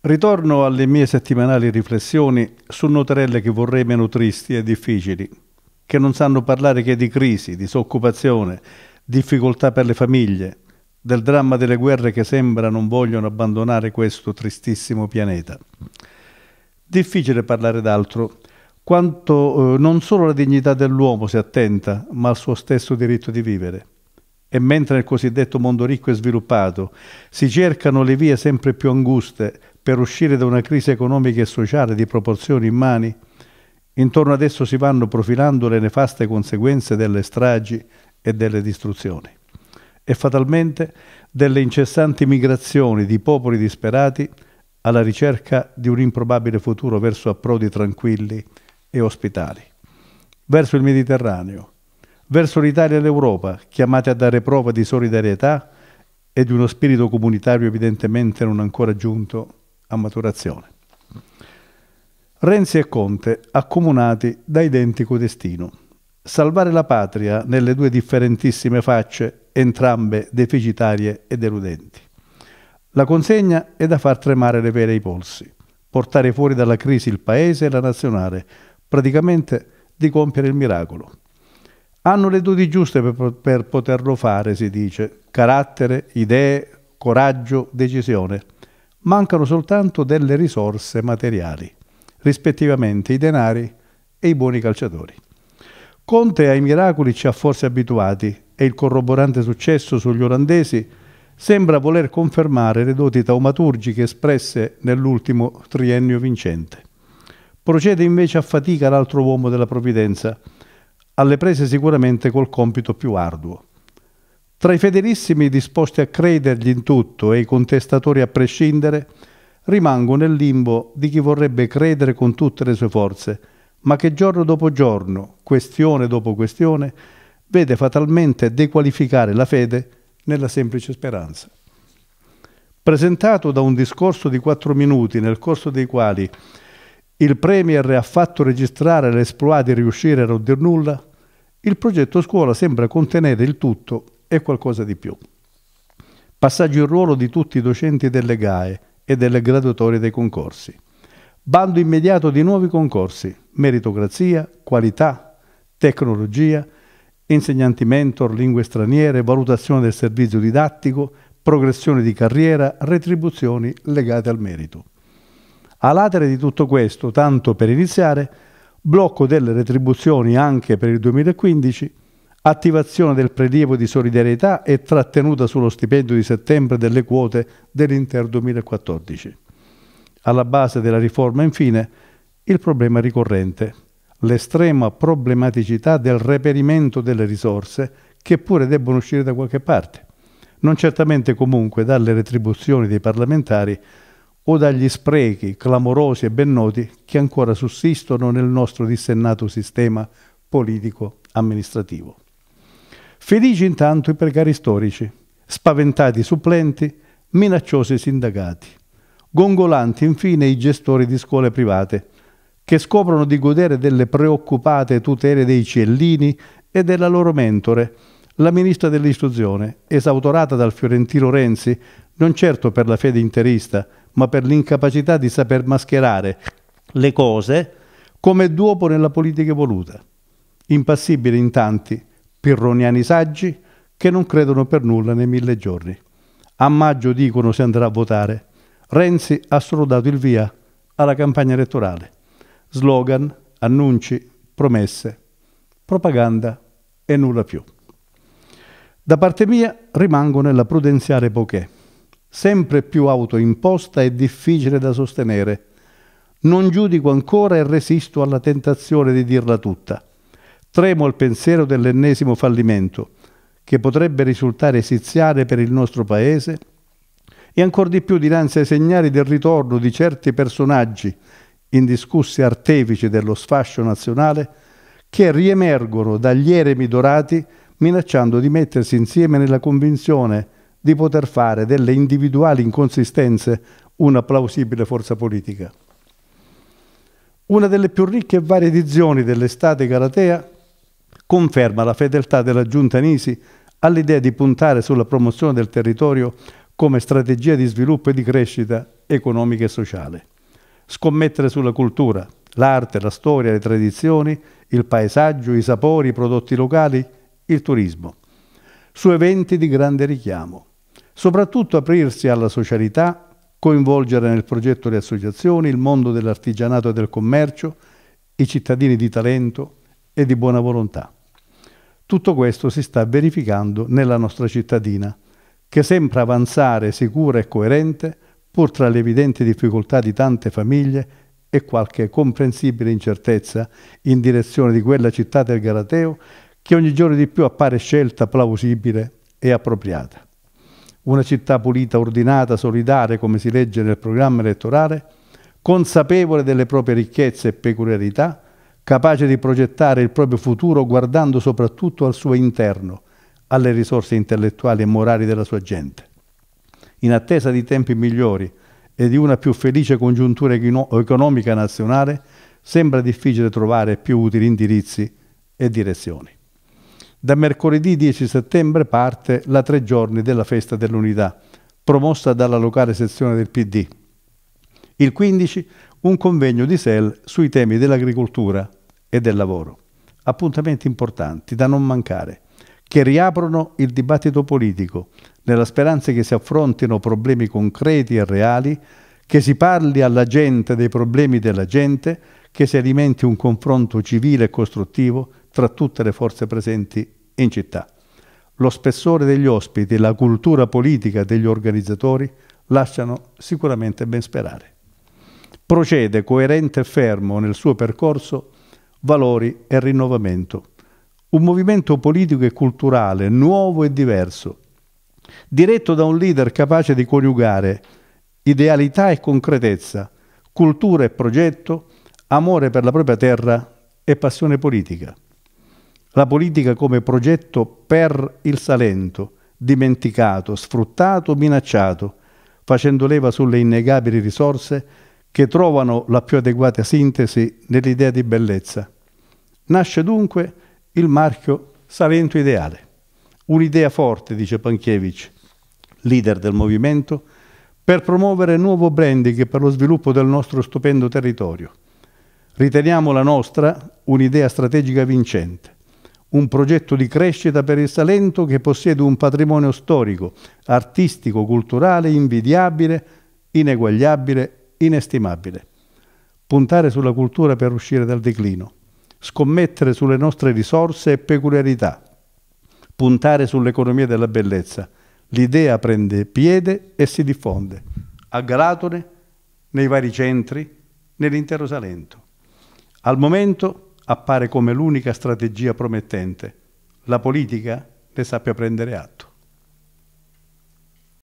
Ritorno alle mie settimanali riflessioni su noterelle che vorrei meno tristi e difficili, che non sanno parlare che di crisi, disoccupazione, difficoltà per le famiglie, del dramma delle guerre che sembra non vogliono abbandonare questo tristissimo pianeta. Difficile parlare d'altro, quanto eh, non solo la dignità dell'uomo si attenta, ma al suo stesso diritto di vivere. E mentre nel cosiddetto mondo ricco e sviluppato si cercano le vie sempre più anguste per uscire da una crisi economica e sociale di proporzioni immani, intorno ad esso si vanno profilando le nefaste conseguenze delle stragi e delle distruzioni e fatalmente delle incessanti migrazioni di popoli disperati alla ricerca di un improbabile futuro verso approdi tranquilli e ospitali, verso il Mediterraneo, verso l'Italia e l'Europa, chiamate a dare prova di solidarietà e di uno spirito comunitario evidentemente non ancora giunto a maturazione. Renzi e Conte accomunati da identico destino. Salvare la patria nelle due differentissime facce, entrambe deficitarie e deludenti. La consegna è da far tremare le vele i polsi, portare fuori dalla crisi il paese e la nazionale, praticamente di compiere il miracolo. Hanno le doti giuste per, per poterlo fare, si dice, carattere, idee, coraggio, decisione mancano soltanto delle risorse materiali, rispettivamente i denari e i buoni calciatori. Conte ai miracoli ci ha forse abituati e il corroborante successo sugli olandesi sembra voler confermare le doti taumaturgiche espresse nell'ultimo triennio vincente. Procede invece a fatica l'altro uomo della provvidenza, alle prese sicuramente col compito più arduo, tra i fedelissimi disposti a credergli in tutto e i contestatori a prescindere, rimango nel limbo di chi vorrebbe credere con tutte le sue forze, ma che giorno dopo giorno, questione dopo questione, vede fatalmente dequalificare la fede nella semplice speranza. Presentato da un discorso di quattro minuti nel corso dei quali il Premier ha fatto registrare l'esploa di riuscire a non dir nulla, il progetto scuola sembra contenere il tutto e qualcosa di più. Passaggio in ruolo di tutti i docenti delle GAE e delle graduatorie dei concorsi. Bando immediato di nuovi concorsi, meritocrazia, qualità, tecnologia, insegnanti mentor, lingue straniere, valutazione del servizio didattico, progressione di carriera, retribuzioni legate al merito. A latere di tutto questo, tanto per iniziare, blocco delle retribuzioni anche per il 2015, attivazione del prelievo di solidarietà e trattenuta sullo stipendio di settembre delle quote dell'intero 2014. Alla base della riforma, infine, il problema ricorrente, l'estrema problematicità del reperimento delle risorse che pure debbono uscire da qualche parte, non certamente comunque dalle retribuzioni dei parlamentari o dagli sprechi clamorosi e ben noti che ancora sussistono nel nostro dissennato sistema politico amministrativo. Felici intanto i precari storici, spaventati i supplenti, minacciosi i sindacati, gongolanti infine i gestori di scuole private, che scoprono di godere delle preoccupate tutele dei ciellini e della loro mentore, la ministra dell'istruzione, esautorata dal fiorentino Renzi, non certo per la fede interista, ma per l'incapacità di saper mascherare le cose come duopo nella politica evoluta. Impassibile in tanti, pirroniani saggi che non credono per nulla nei mille giorni. A maggio dicono si andrà a votare. Renzi ha solo dato il via alla campagna elettorale. Slogan, annunci, promesse, propaganda e nulla più. Da parte mia rimango nella prudenziale poche, sempre più autoimposta e difficile da sostenere. Non giudico ancora e resisto alla tentazione di dirla tutta. Tremo al pensiero dell'ennesimo fallimento che potrebbe risultare esiziale per il nostro Paese e ancor di più dinanzi ai segnali del ritorno di certi personaggi, indiscussi artefici dello sfascio nazionale, che riemergono dagli eremi dorati minacciando di mettersi insieme nella convinzione di poter fare delle individuali inconsistenze una plausibile forza politica. Una delle più ricche e varie edizioni dell'estate galatea conferma la fedeltà della giunta Nisi all'idea di puntare sulla promozione del territorio come strategia di sviluppo e di crescita economica e sociale. Scommettere sulla cultura, l'arte, la storia, le tradizioni, il paesaggio, i sapori, i prodotti locali, il turismo. Su eventi di grande richiamo. Soprattutto aprirsi alla socialità, coinvolgere nel progetto le associazioni, il mondo dell'artigianato e del commercio, i cittadini di talento e di buona volontà. Tutto questo si sta verificando nella nostra cittadina, che sembra avanzare sicura e coerente pur tra le evidenti difficoltà di tante famiglie e qualche comprensibile incertezza in direzione di quella città del Galateo che ogni giorno di più appare scelta plausibile e appropriata. Una città pulita, ordinata, solidale, come si legge nel programma elettorale, consapevole delle proprie ricchezze e peculiarità, capace di progettare il proprio futuro guardando soprattutto al suo interno, alle risorse intellettuali e morali della sua gente. In attesa di tempi migliori e di una più felice congiuntura economica nazionale, sembra difficile trovare più utili indirizzi e direzioni. Da mercoledì 10 settembre parte la tre giorni della Festa dell'Unità, promossa dalla locale sezione del PD. Il 15 un convegno di SEL sui temi dell'agricoltura, e del lavoro. Appuntamenti importanti da non mancare, che riaprono il dibattito politico, nella speranza che si affrontino problemi concreti e reali, che si parli alla gente dei problemi della gente, che si alimenti un confronto civile e costruttivo tra tutte le forze presenti in città. Lo spessore degli ospiti e la cultura politica degli organizzatori lasciano sicuramente ben sperare. Procede coerente e fermo nel suo percorso valori e rinnovamento. Un movimento politico e culturale nuovo e diverso, diretto da un leader capace di coniugare idealità e concretezza, cultura e progetto, amore per la propria terra e passione politica. La politica come progetto per il Salento, dimenticato, sfruttato, minacciato, facendo leva sulle innegabili risorse che trovano la più adeguata sintesi nell'idea di bellezza. Nasce dunque il marchio Salento Ideale, un'idea forte, dice Panchievich, leader del movimento, per promuovere nuovo branding per lo sviluppo del nostro stupendo territorio. Riteniamo la nostra un'idea strategica vincente, un progetto di crescita per il Salento che possiede un patrimonio storico, artistico, culturale invidiabile, ineguagliabile inestimabile. Puntare sulla cultura per uscire dal declino, scommettere sulle nostre risorse e peculiarità, puntare sull'economia della bellezza. L'idea prende piede e si diffonde a Galatone, nei vari centri, nell'intero Salento. Al momento appare come l'unica strategia promettente. La politica ne sappia prendere atto.